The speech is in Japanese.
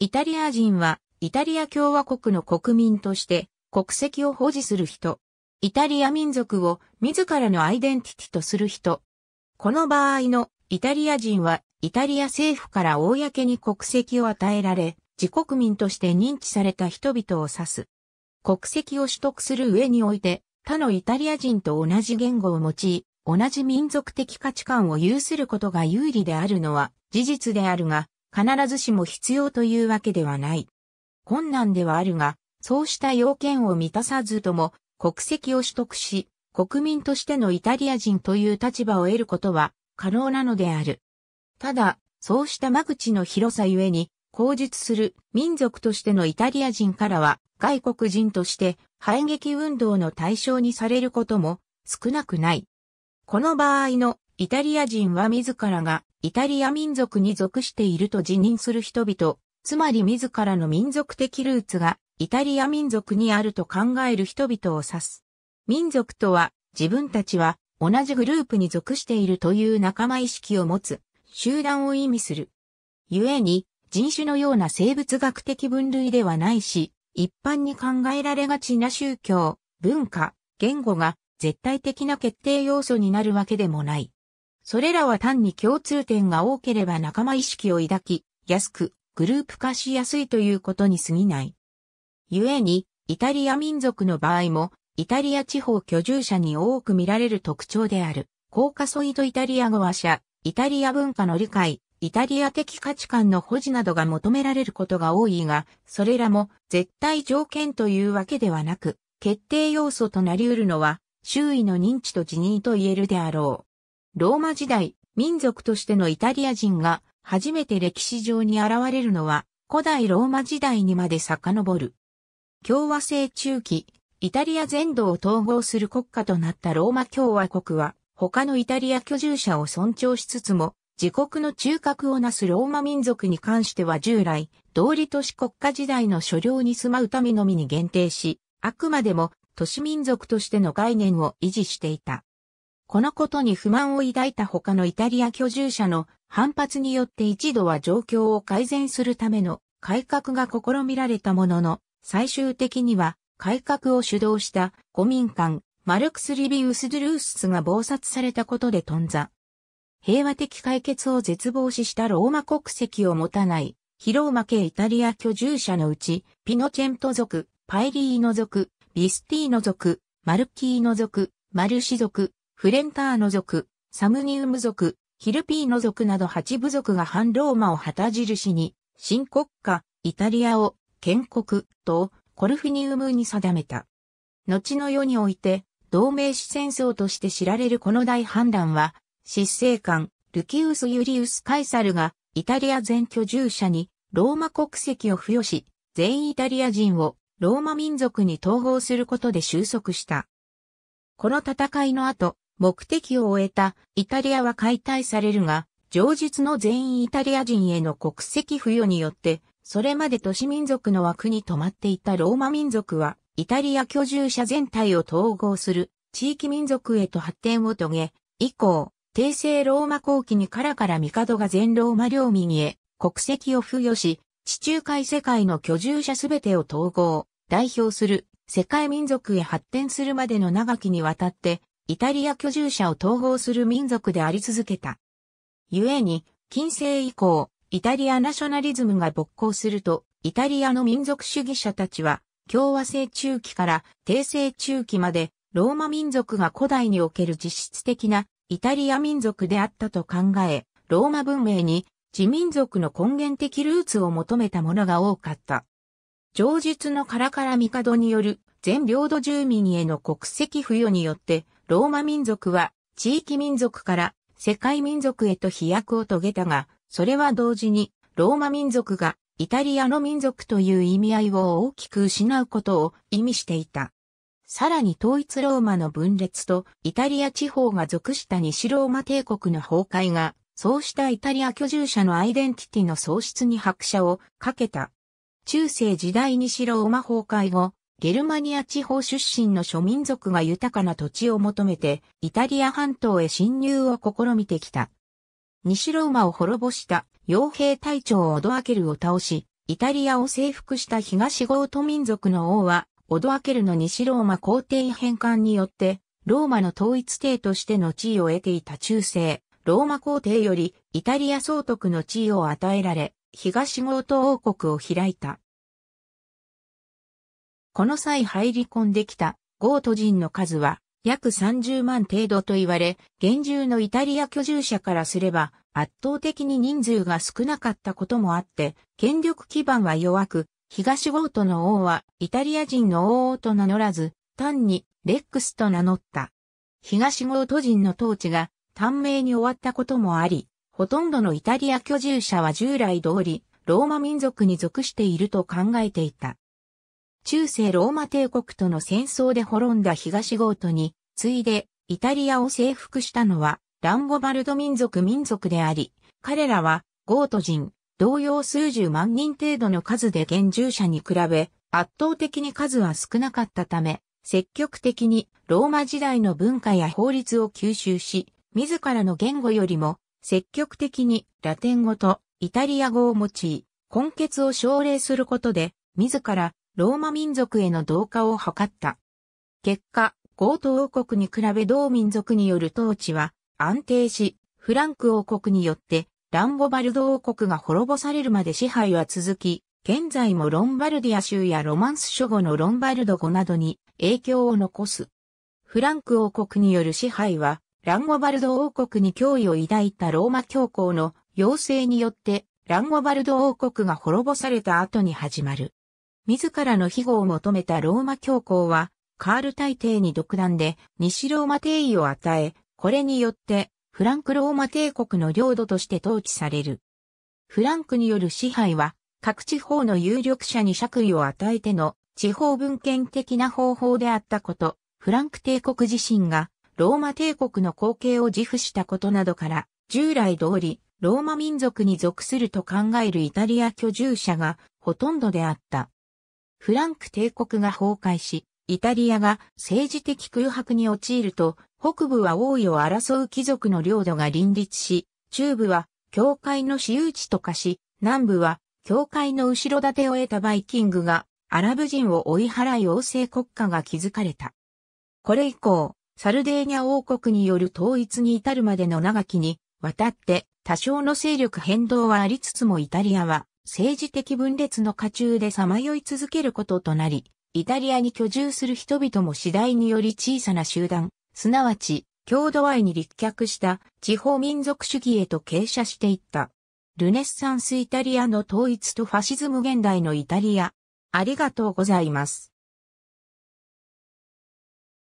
イタリア人は、イタリア共和国の国民として、国籍を保持する人。イタリア民族を自らのアイデンティティとする人。この場合のイタリア人は、イタリア政府から公に国籍を与えられ、自国民として認知された人々を指す。国籍を取得する上において、他のイタリア人と同じ言語を用い、同じ民族的価値観を有することが有利であるのは事実であるが、必ずしも必要というわけではない。困難ではあるが、そうした要件を満たさずとも国籍を取得し、国民としてのイタリア人という立場を得ることは可能なのである。ただ、そうした間口の広さゆえに、口述する民族としてのイタリア人からは外国人として反撃運動の対象にされることも少なくない。この場合のイタリア人は自らがイタリア民族に属していると自認する人々、つまり自らの民族的ルーツがイタリア民族にあると考える人々を指す。民族とは自分たちは同じグループに属しているという仲間意識を持つ集団を意味する。故に人種のような生物学的分類ではないし、一般に考えられがちな宗教、文化、言語が絶対的な決定要素になるわけでもない。それらは単に共通点が多ければ仲間意識を抱き、安く、グループ化しやすいということに過ぎない。故に、イタリア民族の場合も、イタリア地方居住者に多く見られる特徴である、コーカソイドイタリア語話者、イタリア文化の理解、イタリア的価値観の保持などが求められることが多いが、それらも絶対条件というわけではなく、決定要素となり得るのは、周囲の認知と辞任と言えるであろう。ローマ時代、民族としてのイタリア人が初めて歴史上に現れるのは古代ローマ時代にまで遡る。共和制中期、イタリア全土を統合する国家となったローマ共和国は他のイタリア居住者を尊重しつつも自国の中核をなすローマ民族に関しては従来、道理都市国家時代の所領に住まう民のみに限定し、あくまでも都市民族としての概念を維持していた。このことに不満を抱いた他のイタリア居住者の反発によって一度は状況を改善するための改革が試みられたものの、最終的には改革を主導した古民間マルクス・リビウス・ドゥルースが謀殺されたことで頓挫。平和的解決を絶望視したローマ国籍を持たないヒローマ系イタリア居住者のうち、ピノチェント族、パイリーノ族、ビスティーノ族、マルキーノ族、マルシ族、フレンターノ族、サムニウム族、ヒルピーノ族など8部族が反ローマを旗印に、新国家、イタリアを、建国、と、コルフィニウムに定めた。後の世において、同盟史戦争として知られるこの大反乱は、執政官、ルキウス・ユリウス・カイサルが、イタリア全居住者に、ローマ国籍を付与し、全イタリア人を、ローマ民族に統合することで収束した。この戦いの後、目的を終えたイタリアは解体されるが、上述の全員イタリア人への国籍付与によって、それまで都市民族の枠に止まっていたローマ民族は、イタリア居住者全体を統合する地域民族へと発展を遂げ、以降、帝政ローマ後期にカラカラ帝が全ローマ領民へ国籍を付与し、地中海世界の居住者すべてを統合、代表する世界民族へ発展するまでの長きにわたって、イタリア居住者を統合する民族であり続けた。故に、近世以降、イタリアナショナリズムが勃興すると、イタリアの民族主義者たちは、共和制中期から帝政中期まで、ローマ民族が古代における実質的なイタリア民族であったと考え、ローマ文明に自民族の根源的ルーツを求めたものが多かった。上述のカラカラドによる全領土住民への国籍付与によって、ローマ民族は地域民族から世界民族へと飛躍を遂げたが、それは同時にローマ民族がイタリアの民族という意味合いを大きく失うことを意味していた。さらに統一ローマの分裂とイタリア地方が属した西ローマ帝国の崩壊が、そうしたイタリア居住者のアイデンティティの喪失に拍車をかけた。中世時代西ローマ崩壊後、ゲルマニア地方出身の諸民族が豊かな土地を求めて、イタリア半島へ侵入を試みてきた。西ローマを滅ぼした傭兵隊長オドアケルを倒し、イタリアを征服した東ゴート民族の王は、オドアケルの西ローマ皇帝返還によって、ローマの統一帝としての地位を得ていた中世、ローマ皇帝よりイタリア総督の地位を与えられ、東ゴート王国を開いた。この際入り込んできたゴート人の数は約30万程度と言われ、現住のイタリア居住者からすれば圧倒的に人数が少なかったこともあって、権力基盤は弱く、東ゴートの王はイタリア人の王と名乗らず、単にレックスと名乗った。東ゴート人の統治が短命に終わったこともあり、ほとんどのイタリア居住者は従来通り、ローマ民族に属していると考えていた。中世ローマ帝国との戦争で滅んだ東ゴートに、次いでイタリアを征服したのはランゴバルド民族民族であり、彼らはゴート人、同様数十万人程度の数で現住者に比べ、圧倒的に数は少なかったため、積極的にローマ時代の文化や法律を吸収し、自らの言語よりも積極的にラテン語とイタリア語を用い、根血を奨励することで、自らローマ民族への同化を図った。結果、ゴート王国に比べ同民族による統治は安定し、フランク王国によってランゴバルド王国が滅ぼされるまで支配は続き、現在もロンバルディア州やロマンス諸語のロンバルド語などに影響を残す。フランク王国による支配は、ランゴバルド王国に脅威を抱いたローマ教皇の要請によって、ランゴバルド王国が滅ぼされた後に始まる。自らの庇護を求めたローマ教皇は、カール大帝に独断で西ローマ帝位を与え、これによってフランクローマ帝国の領土として統治される。フランクによる支配は各地方の有力者に爵位を与えての地方文献的な方法であったこと、フランク帝国自身がローマ帝国の後継を自負したことなどから、従来通りローマ民族に属すると考えるイタリア居住者がほとんどであった。フランク帝国が崩壊し、イタリアが政治的空白に陥ると、北部は王位を争う貴族の領土が林立し、中部は教会の私有地と化し、南部は教会の後ろ盾を得たバイキングがアラブ人を追い払い王政国家が築かれた。これ以降、サルデーニャ王国による統一に至るまでの長きにわたって多少の勢力変動はありつつもイタリアは政治的分裂の下中で彷徨い続けることとなり、イタリアに居住する人々も次第により小さな集団、すなわち、郷土愛に立脚した地方民族主義へと傾斜していった。ルネッサンスイタリアの統一とファシズム現代のイタリア。ありがとうございます。